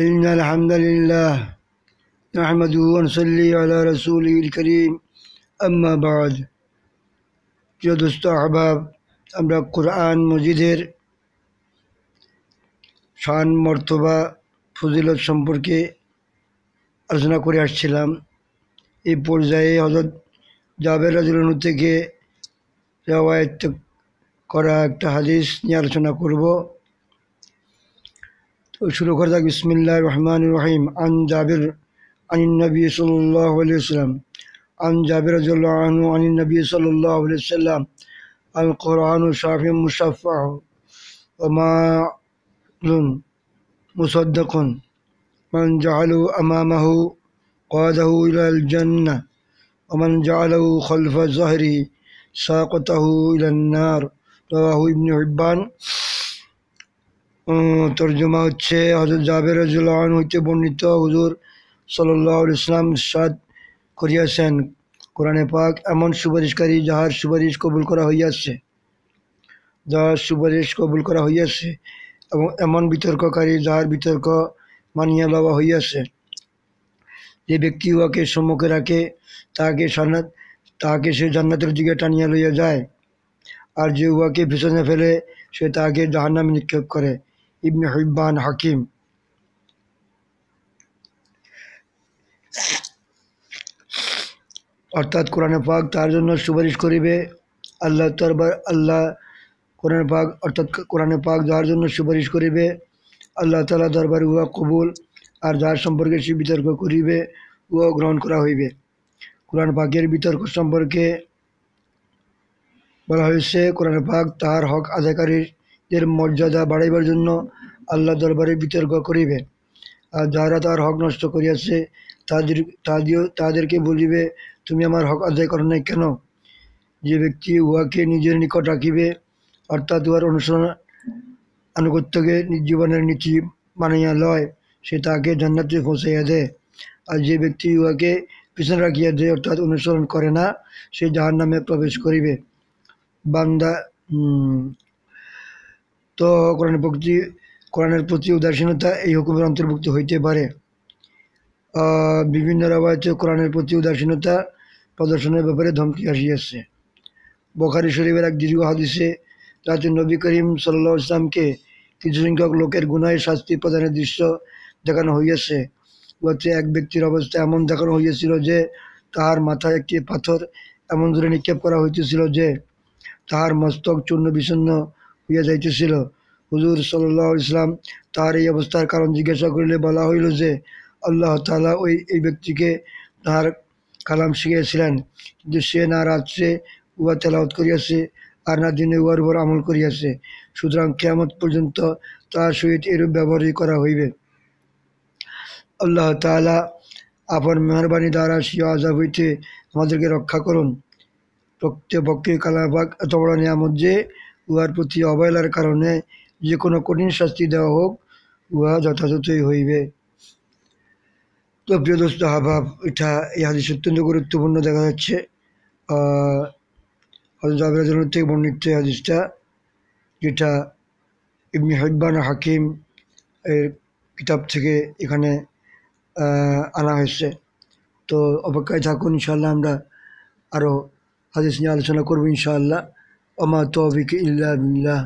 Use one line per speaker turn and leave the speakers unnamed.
إن الحمد لله نحمده ونصلي على رسوله الكريم أما بعد প্রিয় দোস্ত আহবাব আমরা কোরআন মজিদের শান মর্তবা ফজিলত সম্পর্কে আলোচনা করে আসছিলাম এই পর্যায়ে হজরত জাবের রাজুলনু থেকে রেওয়ায়ত করা একটা হাদিস নিয়ে আলোচনা করবো شروع کرتا بسم اللہ الرحمن الرحیم عن جابر عن النبی صلی اللہ علیہ وسلم عن جابر رضی اللہ عنہ عن النبی صلی اللہ علیہ وسلم القرآن شافی مشفع وما لن مصدق من جعلو امامه قاده الى الجنة ومن جعلو خلف ظهری ساقته الى النار رواه ابن حبان তর্জমা হচ্ছে হজরত জাবের রাজুল্লাহন হইতে বর্ণিত হুজুর সাল্লাহ ইসলাম সাদ করিয়াছেন কোরআনে পাক এমন সুপারিশকারী যাহার সুপারিশ কবুল করা হইয়াছে যাহার সুপারিশ কবুল করা হইয়াছে এবং এমন বিতর্ককারী যাহার বিতর্ক মানিয়া লওয়া হইয়াছে যে ব্যক্তি উহাকে সম্মুখে রাখে তাহাকে সান্নাত তাহাকে সে জান্নাতের দিকে টানিয়া লইয়া যায় আর যে উহাকে ভীষণে ফেলে সে তাহাকে জাহান্নামে নিক্ষেপ করে ইবনে হিব্বান হাকিম অর্থাৎ কোরআনে পাক তার জন্য সুপারিশ করিবে আল্লাহ তরবার আল্লাহ কোরআন পাক অর্থাৎ কোরআনে পাক যার জন্য সুপারিশ করিবে আল্লাহ তালা দরবার উহা কবুল আর যার সম্পর্কে সে বিতর্ক করিবে উহা গ্রহণ করা হইবে কোরআন পাকের বিতর্ক সম্পর্কে বলা হয়েছে কোরআন পাক তাহার হক আদায়কারীর এর মর্যাদা বাড়াইবার জন্য আল্লাহ দরবারে বিতর্ক করিবে আর যারা তার হক নষ্ট করিয়াছে তাদের তাদেরও তাদেরকে বলিবে তুমি আমার হক আদায় করো নাই কেন যে ব্যক্তি উহাকে নিজের নিকট রাখিবে অর্থাৎ উহার অনুসরণ আনুগত্যকে জীবনের নীতি বানাইয়া লয় সে তাকে জান্নাতে পৌঁছাইয়া দেয় আর যে ব্যক্তি উহাকে পিছনে রাখিয়া দেয় অর্থাৎ অনুসরণ করে না সে জাহার নামে প্রবেশ করিবে বান্দা তো কোরআনের প্রতি কোরআনের প্রতি উদাসীনতা এই হুকুমের অন্তর্ভুক্ত হইতে পারে বিভিন্ন রবায়তে কোরআনের প্রতি উদাসীনতা প্রদর্শনের ব্যাপারে ধমকি আসিয়াছে বখারি শরীফের এক দীর্ঘ হাদিসে রাতে নবী করিম সাল্লা ইসলামকে কিছু সংখ্যক লোকের গুণায় শাস্তি প্রদানের দৃশ্য দেখানো হইয়াছে গত এক ব্যক্তির অবস্থা এমন দেখানো হইয়াছিল যে তাহার মাথায় একটি পাথর এমন দূরে নিক্ষেপ করা হইতেছিল যে তাহার মস্তক চূর্ণ বিচ্ছন্ন হইয়া যাইতেছিল হুজুর সাল্লাহ ইসলাম তাহার এই অবস্থার কারণ জিজ্ঞাসা করিলে বলা হইল যে আল্লাহ তালা ওই এই ব্যক্তিকে তাহার কালাম শিখিয়েছিলেন কিন্তু সে না রাত্রে উহা তেলাওত করিয়াছে আর না দিনে উহার উপর আমল করিয়াছে সুতরাং কেয়ামত পর্যন্ত তাহার সহিত এরূপ ব্যবহারই করা হইবে আল্লাহ তালা আপন মেহরবানি দ্বারা সিও আজাব হইতে আমাদেরকে রক্ষা করুন প্রকৃতপক্ষে কালাম এত বড় নিয়ামত যে উহার প্রতি অবহেলার কারণে যে কোনো কঠিন শাস্তি দেওয়া হোক উহা যথাযথই হইবে তো প্রিয় দোস্ত হাবাব এটা এই হাদিস অত্যন্ত গুরুত্বপূর্ণ দেখা যাচ্ছে হজরত থেকে বর্ণিত হাদিসটা যেটা ইবনি হেব্বান হাকিম এর কিতাব থেকে এখানে আনা হয়েছে তো অপেক্ষায় থাকুন ইনশাল্লাহ আমরা আরও হাদিস নিয়ে আলোচনা করবো ইনশাআল্লাহ Ama ki illa billah.